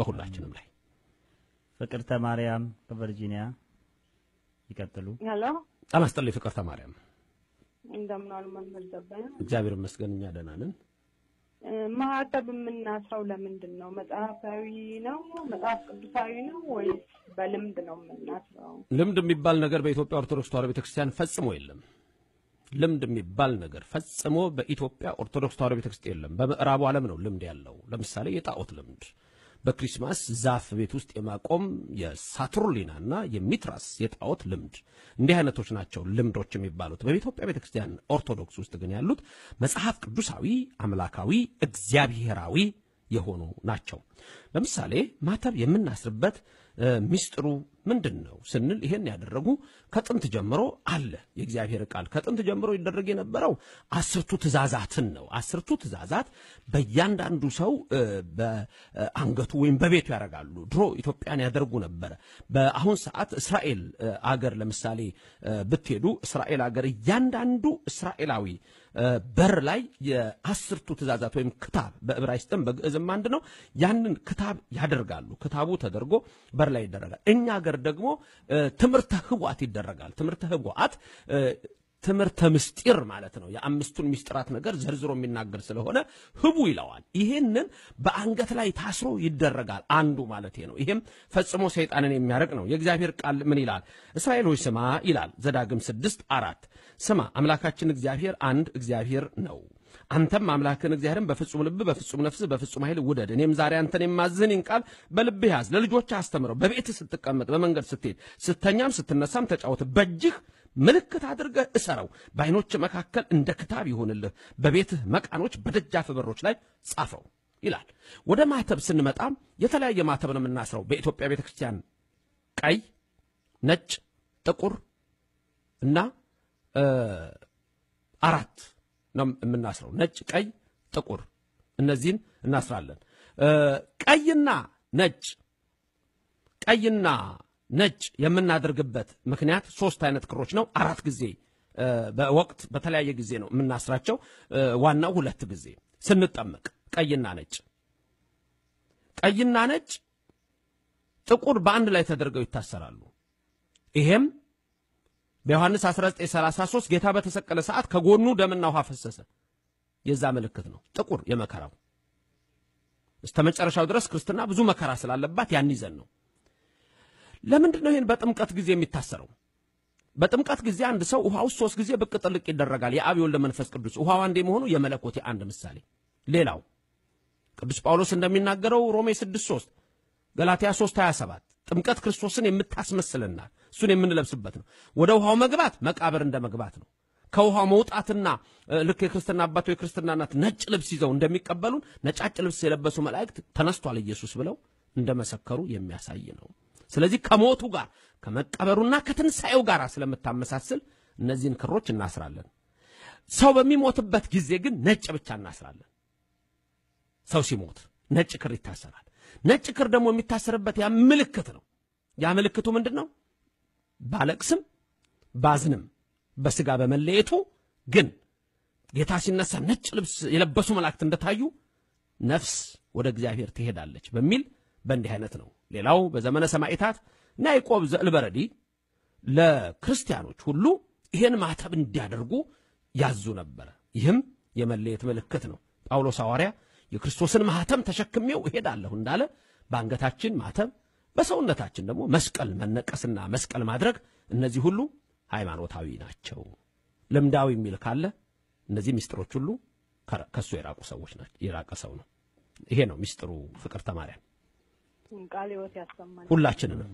በሁላችንም ላይ። ፍቅርተ ማርያም ከቨርጂኒያ ይቀጥሉ። ሄሎ ጤና ይስጥልኝ ፍቅርተ ማርያም። እንደምን ዋሉ መምህር ዘበነ? እግዚአብሔር ይመስገን እኛ ደህና ነን። ማዕተብ የምናስረው ለምንድን ነው? መጽሐፋዊ ነው? መጽሐፍ ቅዱሳዊ ነው ወይስ በልምድ ነው የምናስረው? ልምድ የሚባል ነገር በኢትዮጵያ ኦርቶዶክስ ተዋሕዶ ቤተክርስቲያን ፈጽሞ የለም። ልምድ የሚባል ነገር ፈጽሞ በኢትዮጵያ ኦርቶዶክስ ተዋሕዶ ቤተክርስቲያን የለም። በምዕራቡ ዓለም ነው ልምድ ያለው። ለምሳሌ የጣዖት ልምድ በክሪስማስ ዛፍ ቤት ውስጥ የማቆም የሳቱርሊናና የሚትራስ የጣዖት ልምድ እንዲህ አይነቶች ናቸው ልምዶች የሚባሉት። በኢትዮጵያ ቤተክርስቲያን ኦርቶዶክስ ውስጥ ግን ያሉት መጽሐፍ ቅዱሳዊ፣ አምላካዊ፣ እግዚአብሔራዊ የሆኑ ናቸው። ለምሳሌ ማተብ የምናስርበት ሚስጥሩ ምንድን ነው ስንል ይሄን ያደረጉ ከጥንት ጀምሮ አለ። የእግዚአብሔር ቃል ከጥንት ጀምሮ ይደረግ የነበረው አስርቱ ትእዛዛትን ነው። አስርቱ ትእዛዛት በእያንዳንዱ ሰው በአንገቱ ወይም በቤቱ ያደርጋሉ። ድሮ ኢትዮጵያን ያደርጉ ነበረ። በአሁን ሰዓት እስራኤል አገር ለምሳሌ ብትሄዱ እስራኤል አገር እያንዳንዱ እስራኤላዊ በር ላይ የአስርቱ ትእዛዛት ወይም ክታብ በዕብራይስጥም በግዕዝም አንድ ነው። ያንን ክታብ ያደርጋሉ። ክታቡ ተደርጎ በር ላይ ይደረጋል። እኛ አገር ሲዘከር ደግሞ ትምህርተ ህዋት ይደረጋል። ትምህርተ ህዋት ትምህርተ ምስጢር ማለት ነው። የአምስቱን ምስጢራት ነገር ዘርዝሮ የሚናገር ስለሆነ ህቡ ይለዋል። ይህንን በአንገት ላይ ታስሮ ይደረጋል። አንዱ ማለት ነው። ይህም ፈጽሞ ሰይጣንን የሚያደርግ ነው። የእግዚአብሔር ቃል ምን ይላል? እስራኤል ሆይ ስማ ይላል። ዘዳግም ስድስት አራት ስማ አምላካችን እግዚአብሔር አንድ እግዚአብሔር ነው። አንተም አምላክህን እግዚአብሔርን በፍጹም ልብ፣ በፍጹም ነፍስ፣ በፍጹም ኃይል ውደድ። እኔም ዛሬ አንተን የማዝህን ቃል በልብህ ያዝ፣ ለልጆች አስተምረው። በቤት ስትቀመጥ፣ በመንገድ ስትሄድ፣ ስተኛም ስትነሳም ተጫወት። በእጅህ ምልክት አድርገህ እሰረው፣ በዓይኖች መካከል እንደ ክታብ ይሆንልህ። በቤትህ መቃኖች፣ በደጃፍ በሮች ላይ ጻፈው ይላል። ወደ ማተብ ስንመጣም የተለያየ ማተብ ነው የምናስረው በኢትዮጵያ ቤተ ክርስቲያን ቀይ፣ ነጭ፣ ጥቁር እና አራት ነው የምናስረው። ነጭ፣ ቀይ፣ ጥቁር እነዚህን እናስራለን። ቀይና ነጭ ቀይና ነጭ የምናደርግበት ምክንያት ሶስት አይነት ክሮች ነው። አራት ጊዜ በወቅት በተለያየ ጊዜ ነው የምናስራቸው። ዋናው ሁለት ጊዜ ስንጠመቅ ቀይና ነጭ ቀይና ነጭ ጥቁር በአንድ ላይ ተደርገው ይታሰራሉ። ይሄም በዮሐንስ 1933 ጌታ በተሰቀለ ሰዓት ከጎኑ ደምና ውሃ ፈሰሰ። የዛ ምልክት ነው ጥቁር የመከራው እስተ መጨረሻው ድረስ ክርስትና ብዙ መከራ ስላለባት ያን ይዘን ነው። ለምንድን ነው ይህን በጥምቀት ጊዜ የሚታሰረው? በጥምቀት ጊዜ አንድ ሰው ውሃ ውስጥ ሶስት ጊዜ ብቅ ጥልቅ ይደረጋል። የአብ ወልድ መንፈስ ቅዱስ ውሃው አንዴ መሆኑ የመለኮቴ አንድ ምሳሌ። ሌላው ቅዱስ ጳውሎስ እንደሚናገረው ሮሜ 6 3 ገላትያ 3 27 ጥምቀት ክርስቶስን የምታስመስልና እሱን የምንለብስበት ነው። ወደ ውሃው መግባት መቃብር እንደ መግባት ነው። ከውሃው መውጣትና ልክ የክርስትና አባቶ የክርስትና እናት ነጭ ልብስ ይዘው እንደሚቀበሉን ነጫጭ ልብስ የለበሱ መላእክት ተነስቷል ኢየሱስ ብለው እንደመሰከሩ የሚያሳይ ነው። ስለዚህ ከሞቱ ጋር ከመቀበሩና ከትንሣኤው ጋር ስለምታመሳስል እነዚህን ክሮች እናስራለን። ሰው በሚሞትበት ጊዜ ግን ነጭ ብቻ እናስራለን። ሰው ሲሞት ነጭ ክር ይታሰራል። ነጭ ክር ደግሞ የሚታሰርበት ያ ምልክት ነው። ያ ምልክቱ ምንድን ነው? ባለቅስም ባዝንም በስጋ በመለየቱ ግን ጌታ ሲነሳ ነጭ ልብስ የለበሱ መላእክት እንደታዩ ነፍስ ወደ እግዚአብሔር ትሄዳለች በሚል በእንዲህ አይነት ነው። ሌላው በዘመነ ሰማዕታት ይቆብ ዘእልበረዲ ለክርስቲያኖች ሁሉ ይህን ማተብ እንዲያደርጉ ያዙ ነበረ። ይህም የመለየት ምልክት ነው። ጳውሎስ ሐዋርያ የክርስቶስን ማህተም ተሸክሜው እሄዳለሁ እንዳለ በአንገታችን ማህተም፣ በሰውነታችን ደግሞ መስቀል መነቀስና መስቀል ማድረግ፣ እነዚህ ሁሉ ሃይማኖታዊ ናቸው። ልምዳዊ የሚል ካለ እነዚህ ምስጢሮች ሁሉ ከእሱ የራቁ ሰዎች ናቸው። የራቀ ሰው ነው። ይሄ ነው ሚስጥሩ። ፍቅር ተማሪያን ቃል ሕይወት ሁላችንንም